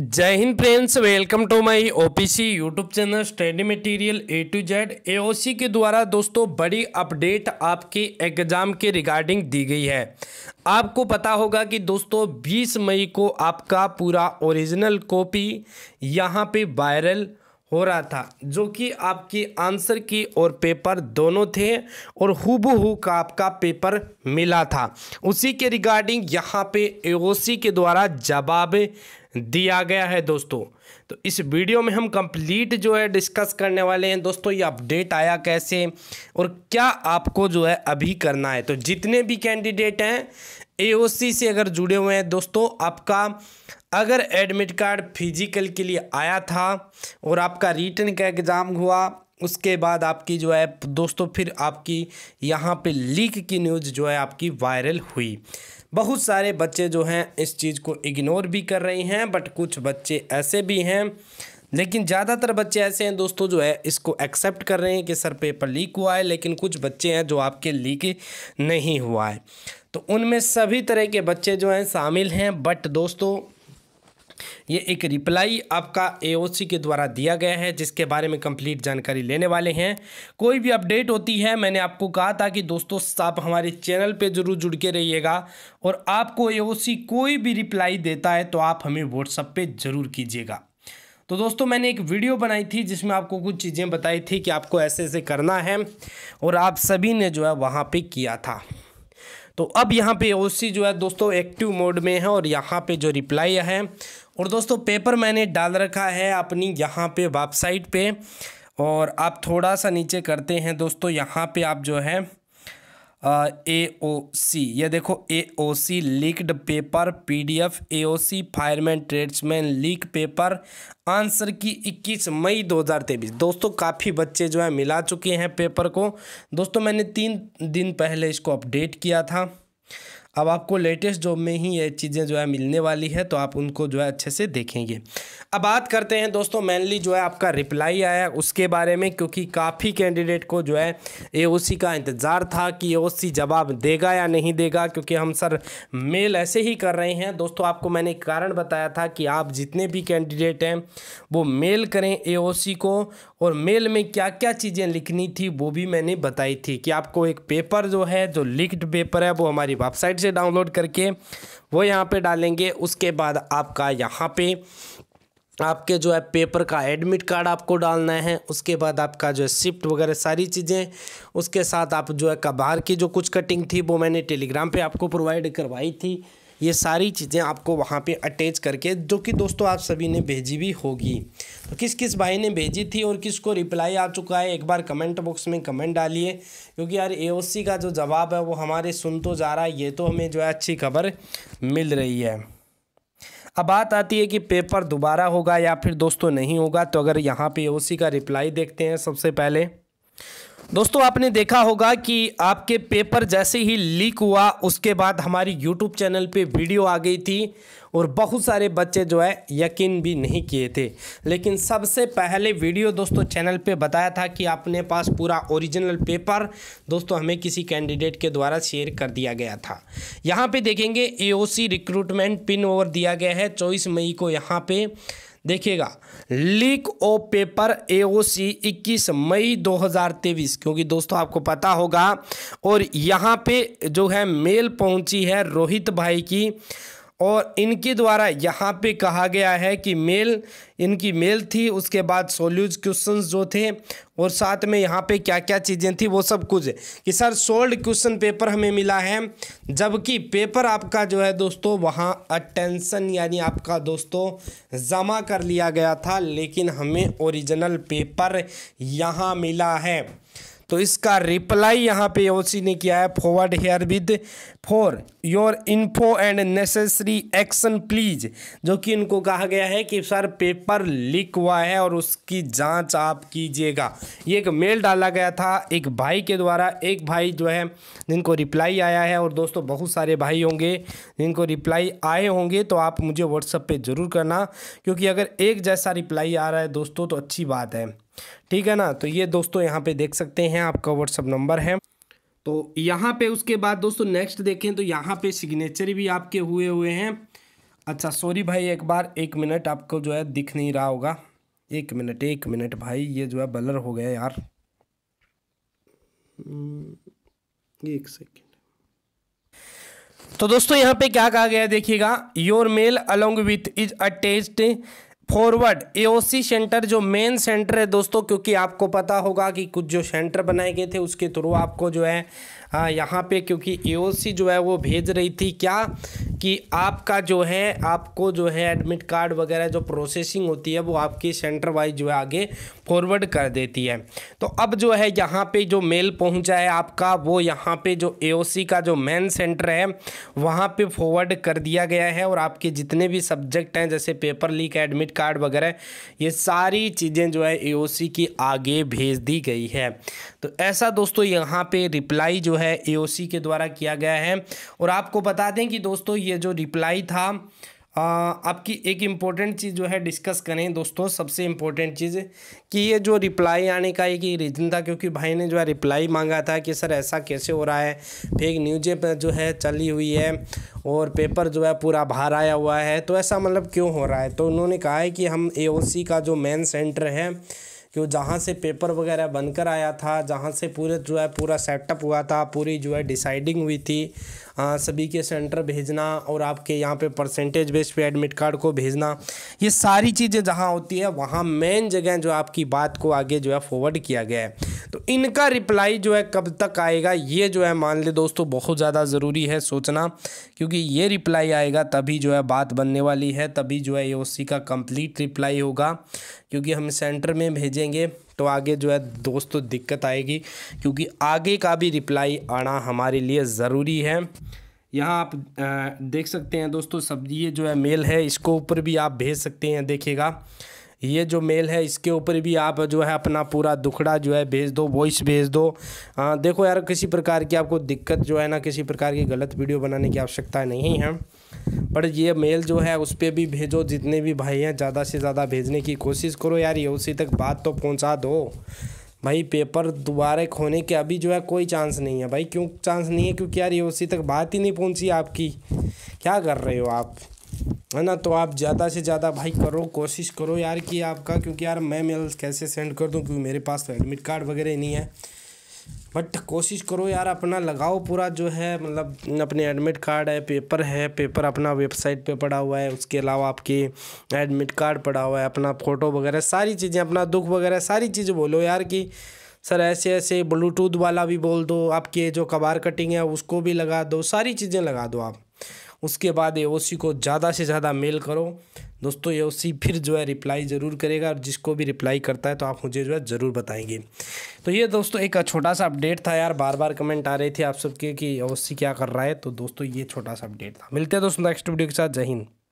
जय हिंद friends welcome to my OPC YouTube channel study material A to Z AOC के द्वारा दोस्तों बड़ी अपडेट आपके एग्जाम के रिगार्डिंग दी गई है आपको पता होगा कि दोस्तों 20 मई को आपका पूरा ओरिजिनल कॉपी यहां पे वायरल हो रहा था जो कि आपके आंसर की और पेपर दोनों थे और हु का आपका पेपर मिला था उसी के रिगार्डिंग यहाँ पे ए के द्वारा जवाब दिया गया है दोस्तों तो इस वीडियो में हम कंप्लीट जो है डिस्कस करने वाले हैं दोस्तों ये अपडेट आया कैसे और क्या आपको जो है अभी करना है तो जितने भी कैंडिडेट हैं एओसी से अगर जुड़े हुए हैं दोस्तों आपका अगर एडमिट कार्ड फिजिकल के लिए आया था और आपका रिटर्न का एग्ज़ाम हुआ उसके बाद आपकी जो है दोस्तों फिर आपकी यहाँ पे लीक की न्यूज़ जो है आपकी वायरल हुई बहुत सारे बच्चे जो हैं इस चीज़ को इग्नोर भी कर रहे हैं बट कुछ बच्चे ऐसे भी हैं लेकिन ज़्यादातर बच्चे ऐसे हैं दोस्तों जो है इसको एक्सेप्ट कर रहे हैं कि सर पेपर लीक हुआ है लेकिन कुछ बच्चे हैं जो आपके लीक नहीं हुआ है तो उनमें सभी तरह के बच्चे जो हैं शामिल हैं बट दोस्तों ये एक रिप्लाई आपका एओसी के द्वारा दिया गया है जिसके बारे में कंप्लीट जानकारी लेने वाले हैं कोई भी अपडेट होती है मैंने आपको कहा था कि दोस्तों आप हमारे चैनल पे ज़रूर जुड़ के रहिएगा और आपको एओसी कोई भी रिप्लाई देता है तो आप हमें व्हाट्सअप पे ज़रूर कीजिएगा तो दोस्तों मैंने एक वीडियो बनाई थी जिसमें आपको कुछ चीज़ें बताई थी कि आपको ऐसे ऐसे करना है और आप सभी ने जो है वहाँ पर किया था तो अब यहाँ पे ओसी जो है दोस्तों एक्टिव मोड में है और यहाँ पे जो रिप्लाई है और दोस्तों पेपर मैंने डाल रखा है अपनी यहाँ पे वेबसाइट पे और आप थोड़ा सा नीचे करते हैं दोस्तों यहाँ पे आप जो है ए ओ सी ये देखो A O C leaked paper P D F A O C fireman tradesman leak paper answer key 21 मई 2023 दोस्तों काफ़ी बच्चे जो हैं मिला चुके हैं पेपर को दोस्तों मैंने तीन दिन पहले इसको अपडेट किया था अब आपको लेटेस्ट जॉब में ही ये चीज़ें जो है मिलने वाली है तो आप उनको जो है अच्छे से देखेंगे अब बात करते हैं दोस्तों मेनली जो है आपका रिप्लाई आया उसके बारे में क्योंकि काफ़ी कैंडिडेट को जो है ए का इंतज़ार था कि ए जवाब देगा या नहीं देगा क्योंकि हम सर मेल ऐसे ही कर रहे हैं दोस्तों आपको मैंने कारण बताया था कि आप जितने भी कैंडिडेट हैं वो मेल करें ए को और मेल में क्या क्या चीज़ें लिखनी थी वो भी मैंने बताई थी कि आपको एक पेपर जो है जो लिख्ड पेपर है वो हमारी वेबसाइट से डाउनलोड करके वो यहाँ पे डालेंगे उसके बाद आपका यहाँ पे आपके जो है पेपर का एडमिट कार्ड आपको डालना है उसके बाद आपका जो है शिफ्ट वगैरह सारी चीज़ें उसके साथ आप जो है कबार की जो कुछ कटिंग थी वो मैंने टेलीग्राम पर आपको प्रोवाइड करवाई थी ये सारी चीज़ें आपको वहाँ पे अटैच करके जो कि दोस्तों आप सभी ने भेजी भी होगी तो किस किस भाई ने भेजी थी और किसको रिप्लाई आ चुका है एक बार कमेंट बॉक्स में कमेंट डालिए क्योंकि यार एओसी का जो जवाब है वो हमारे सुन तो जा रहा है ये तो हमें जो है अच्छी खबर मिल रही है अब बात आती है कि पेपर दोबारा होगा या फिर दोस्तों नहीं होगा तो अगर यहाँ पे ओसी का रिप्लाई देखते हैं सबसे पहले दोस्तों आपने देखा होगा कि आपके पेपर जैसे ही लीक हुआ उसके बाद हमारी यूट्यूब चैनल पे वीडियो आ गई थी और बहुत सारे बच्चे जो है यकीन भी नहीं किए थे लेकिन सबसे पहले वीडियो दोस्तों चैनल पे बताया था कि आपने पास पूरा ओरिजिनल पेपर दोस्तों हमें किसी कैंडिडेट के द्वारा शेयर कर दिया गया था यहाँ पर देखेंगे ए रिक्रूटमेंट पिन ओवर दिया गया है चौबीस मई को यहाँ पे देखिएगा लीक ओ पेपर एओसी 21 मई 2023 क्योंकि दोस्तों आपको पता होगा और यहाँ पे जो है मेल पहुंची है रोहित भाई की और इनके द्वारा यहाँ पे कहा गया है कि मेल इनकी मेल थी उसके बाद सोल्यूज क्वेश्चन जो थे और साथ में यहाँ पे क्या क्या चीज़ें थी वो सब कुछ कि सर सोल्ड क्वेश्चन पेपर हमें मिला है जबकि पेपर आपका जो है दोस्तों वहाँ अटेंसन यानी आपका दोस्तों जमा कर लिया गया था लेकिन हमें ओरिजिनल पेपर यहाँ मिला है तो इसका रिप्लाई यहाँ पे ओसी ने किया है forward here with for your info and necessary action please जो कि इनको कहा गया है कि सर पेपर लीक हुआ है और उसकी जांच आप कीजिएगा ये एक मेल डाला गया था एक भाई के द्वारा एक भाई जो है जिनको रिप्लाई आया है और दोस्तों बहुत सारे भाई होंगे जिनको रिप्लाई आए होंगे तो आप मुझे व्हाट्सअप पर ज़रूर करना क्योंकि अगर एक जैसा रिप्लाई आ रहा है दोस्तों तो अच्छी बात है ठीक है ना तो ये दोस्तों यहाँ पे देख सकते हैं आपका व्हाट्सअप नंबर है तो यहाँ पे उसके बाद दोस्तों नेक्स्ट देखें तो यहाँ पे सिग्नेचर भी आपके हुए हुए हैं अच्छा सॉरी भाई एक बार एक मिनट आपको जो है दिख नहीं रहा होगा एक मिनट एक मिनट भाई ये जो है बलर हो गया यार हम्म, एक सेकेंड तो दोस्तों यहाँ पे क्या कहा गया देखिएगा your mail along with is attest forward AOC centre जो मेन सेंटर है दोस्तों क्योंकि आपको पता होगा कि कुछ जो सेंटर बनाए गए थे उसके थ्रू आपको जो है यहाँ पे क्योंकि एओसी जो है वो भेज रही थी क्या कि आपका जो है आपको जो है एडमिट कार्ड वगैरह जो प्रोसेसिंग होती है वो आपकी सेंटर वाइज जो है आगे फॉरवर्ड कर देती है तो अब जो है यहाँ पे जो मेल पहुँचा है आपका वो यहाँ पे जो एओसी का जो मेन सेंटर है वहाँ पे फॉरवर्ड कर दिया गया है और आपके जितने भी सब्जेक्ट हैं जैसे पेपर लीक एडमिट कार्ड वगैरह ये सारी चीज़ें जो है ए की आगे भेज दी गई है तो ऐसा दोस्तों यहाँ पर रिप्लाई जो है ए के द्वारा किया गया है और आपको बता दें कि दोस्तों ये ये जो रिप्लाई था आ, आपकी एक इम्पॉर्टेंट चीज़ जो है डिस्कस करें दोस्तों सबसे इम्पोर्टेंट चीज़ कि ये जो रिप्लाई आने का एक ही रीज़न था क्योंकि भाई ने जो है रिप्लाई मांगा था कि सर ऐसा कैसे हो रहा है फेक न्यूजें पर जो है चली हुई है और पेपर जो है पूरा बाहर आया हुआ है तो ऐसा मतलब क्यों हो रहा है तो उन्होंने कहा है कि हम ए का जो मेन सेंटर है कि वो जहाँ से पेपर वगैरह बनकर आया था जहाँ से पूरे जो है पूरा सेटअप हुआ था पूरी जो है डिसाइडिंग हुई थी आ, सभी के सेंटर भेजना और आपके यहाँ पे परसेंटेज बेस पे एडमिट कार्ड को भेजना ये सारी चीज़ें जहाँ होती है वहाँ मेन जगह जो आपकी बात को आगे जो है फॉरवर्ड किया गया है तो इनका रिप्लाई जो है कब तक आएगा ये जो है मान ले दोस्तों बहुत ज़्यादा ज़रूरी है सोचना क्योंकि ये रिप्लाई आएगा तभी जो है बात बनने वाली है तभी जो है ए का कंप्लीट रिप्लाई होगा क्योंकि हम सेंटर में भेजे देंगे तो आगे जो है दोस्तों तो दिक्कत आएगी क्योंकि आगे का भी रिप्लाई आना हमारे लिए ज़रूरी है यहाँ आप देख सकते हैं दोस्तों सब ये जो है मेल है इसको ऊपर भी आप भेज सकते हैं देखिएगा ये जो मेल है इसके ऊपर भी आप जो है अपना पूरा दुखड़ा जो है भेज दो वॉइस भेज दो आ, देखो यार किसी प्रकार की आपको दिक्कत जो है ना किसी प्रकार की गलत वीडियो बनाने की आवश्यकता नहीं है पर ये मेल जो है उस पर भी भेजो जितने भी भाई हैं ज़्यादा से ज़्यादा भेजने की कोशिश करो यार ये उसी तक बात तो पहुंचा दो भाई पेपर दोबारा खोने के अभी जो है कोई चांस नहीं है भाई क्यों चांस नहीं है क्योंकि यार ये उसी तक बात ही नहीं पहुंची आपकी क्या कर रहे हो आप है ना तो आप ज़्यादा से ज़्यादा भाई करो कोशिश करो यार कि आपका क्योंकि यार मैं मेल कैसे सेंड कर दूँ क्योंकि मेरे पास तो एडमिट कार्ड वगैरह नहीं है बट कोशिश करो यार अपना लगाओ पूरा जो है मतलब अपने एडमिट कार्ड है पेपर है पेपर अपना वेबसाइट पे पड़ा हुआ है उसके अलावा आपके एडमिट कार्ड पड़ा हुआ है अपना फ़ोटो वगैरह सारी चीज़ें अपना दुख वगैरह सारी चीज़ें बोलो यार कि सर ऐसे ऐसे ब्लूटूथ वाला भी बोल दो आपके जो कबार कटिंग है उसको भी लगा दो सारी चीज़ें लगा दो आप उसके बाद ए को ज़्यादा से ज़्यादा मेल करो दोस्तों ए फिर जो है रिप्लाई ज़रूर करेगा और जिसको भी रिप्लाई करता है तो आप मुझे जो है ज़रूर बताएंगे तो ये दोस्तों एक छोटा सा अपडेट था यार बार बार कमेंट आ रहे थे आप सबके कि ए क्या कर रहा है तो दोस्तों ये छोटा सा अपडेट था मिलते हैं दोस्तों नेक्स्ट वीडियो के साथ जय हिंद